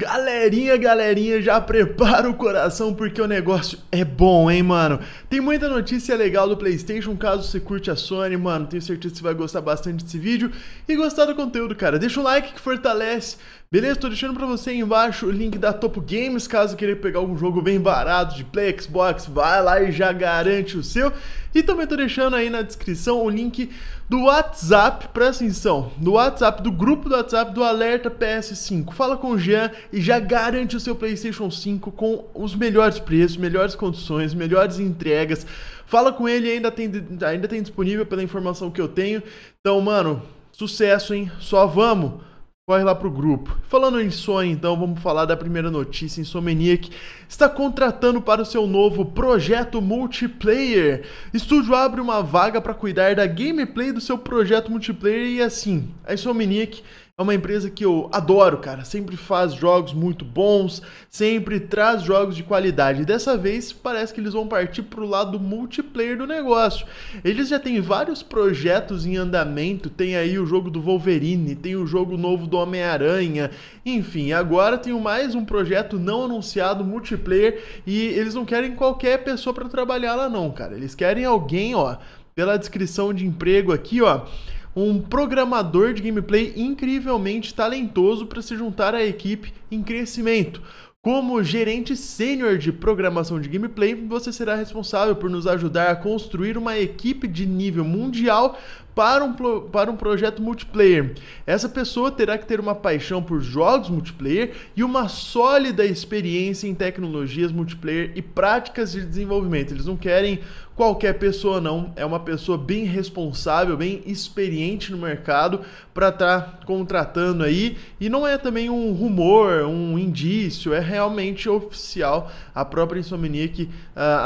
Galerinha, galerinha, já prepara o coração porque o negócio é bom, hein, mano? Tem muita notícia legal do PlayStation, caso você curte a Sony, mano, tenho certeza que você vai gostar bastante desse vídeo e gostar do conteúdo, cara. Deixa o like que fortalece, Beleza? Tô deixando pra você aí embaixo o link da Topo Games, caso queira pegar algum jogo bem barato de Play Xbox, vai lá e já garante o seu. E também tô deixando aí na descrição o link do WhatsApp, presta atenção, do WhatsApp, do grupo do WhatsApp do Alerta PS5. Fala com o Jean e já garante o seu PlayStation 5 com os melhores preços, melhores condições, melhores entregas. Fala com ele, ainda tem, ainda tem disponível pela informação que eu tenho. Então, mano, sucesso, hein? Só vamos! Corre lá pro grupo. Falando em sonho, então, vamos falar da primeira notícia. Insomniac está contratando para o seu novo projeto multiplayer. Estúdio abre uma vaga para cuidar da gameplay do seu projeto multiplayer e assim, a Insomniac é uma empresa que eu adoro, cara. Sempre faz jogos muito bons, sempre traz jogos de qualidade. Dessa vez parece que eles vão partir para o lado multiplayer do negócio. Eles já têm vários projetos em andamento. Tem aí o jogo do Wolverine, tem o jogo novo do Homem-Aranha. Enfim, agora tem mais um projeto não anunciado multiplayer e eles não querem qualquer pessoa para trabalhar lá não, cara. Eles querem alguém, ó, pela descrição de emprego aqui, ó um programador de gameplay incrivelmente talentoso para se juntar à equipe em crescimento. Como gerente sênior de programação de gameplay, você será responsável por nos ajudar a construir uma equipe de nível mundial para um, para um projeto multiplayer. Essa pessoa terá que ter uma paixão por jogos multiplayer e uma sólida experiência em tecnologias multiplayer e práticas de desenvolvimento. Eles não querem qualquer pessoa, não. É uma pessoa bem responsável, bem experiente no mercado para estar tá contratando aí. E não é também um rumor, um indício, é realmente oficial. A própria Insomniac uh,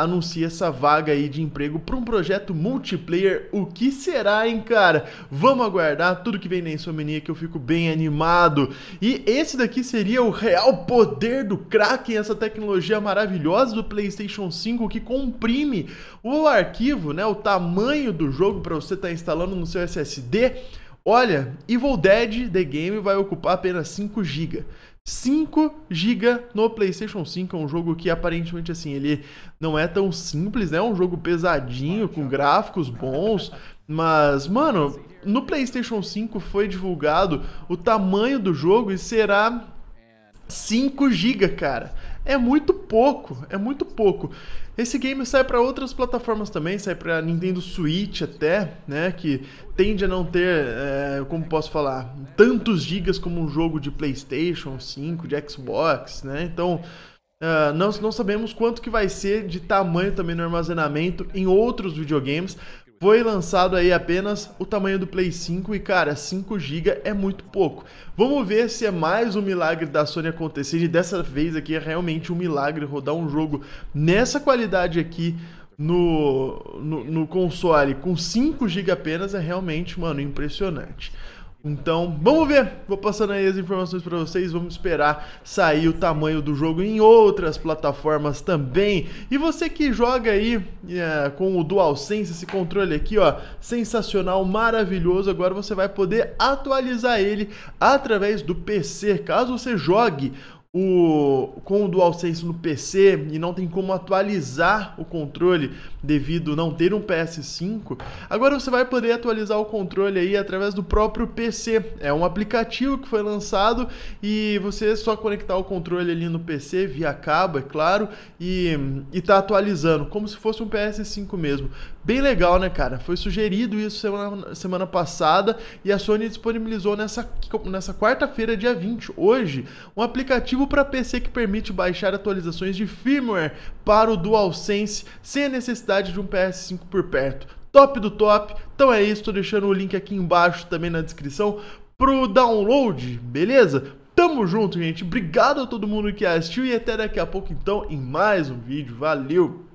anuncia essa vaga aí de emprego para um projeto multiplayer. O que será, hein? cara? Vamos aguardar tudo que vem na Insomnia que eu fico bem animado. E esse daqui seria o real poder do Kraken, essa tecnologia maravilhosa do PlayStation 5 que comprime o arquivo, né, o tamanho do jogo para você estar tá instalando no seu SSD. Olha, Evil Dead The Game vai ocupar apenas 5 GB. 5 GB no PlayStation 5. É um jogo que aparentemente assim, ele não é tão simples, né? É um jogo pesadinho, com gráficos bons. Mas, mano, no PlayStation 5 foi divulgado o tamanho do jogo e será 5 GB, cara. É muito pouco, é muito pouco. Esse game sai para outras plataformas também, sai para Nintendo Switch até, né? Que tende a não ter, é, como posso falar, tantos gigas como um jogo de PlayStation 5, de Xbox, né? Então, uh, não sabemos quanto que vai ser de tamanho também no armazenamento em outros videogames, foi lançado aí apenas o tamanho do Play 5 e, cara, 5 GB é muito pouco. Vamos ver se é mais um milagre da Sony acontecer e dessa vez aqui é realmente um milagre rodar um jogo nessa qualidade aqui no, no, no console com 5 GB apenas é realmente, mano, impressionante. Então, vamos ver. Vou passando aí as informações para vocês. Vamos esperar sair o tamanho do jogo em outras plataformas também. E você que joga aí é, com o DualSense, esse controle aqui, ó, sensacional, maravilhoso. Agora você vai poder atualizar ele através do PC. Caso você jogue o, com o DualSense no PC e não tem como atualizar o controle devido não ter um PS5, agora você vai poder atualizar o controle aí através do próprio PC. É um aplicativo que foi lançado e você é só conectar o controle ali no PC via cabo, é claro, e, e tá atualizando, como se fosse um PS5 mesmo. Bem legal, né, cara? Foi sugerido isso semana, semana passada e a Sony disponibilizou nessa, nessa quarta-feira, dia 20, hoje, um aplicativo para PC que permite baixar atualizações de firmware para o DualSense sem a necessidade de um PS5 por perto. Top do top. Então é isso, estou deixando o link aqui embaixo também na descrição pro download, beleza? Tamo junto, gente. Obrigado a todo mundo que assistiu e até daqui a pouco então em mais um vídeo. Valeu.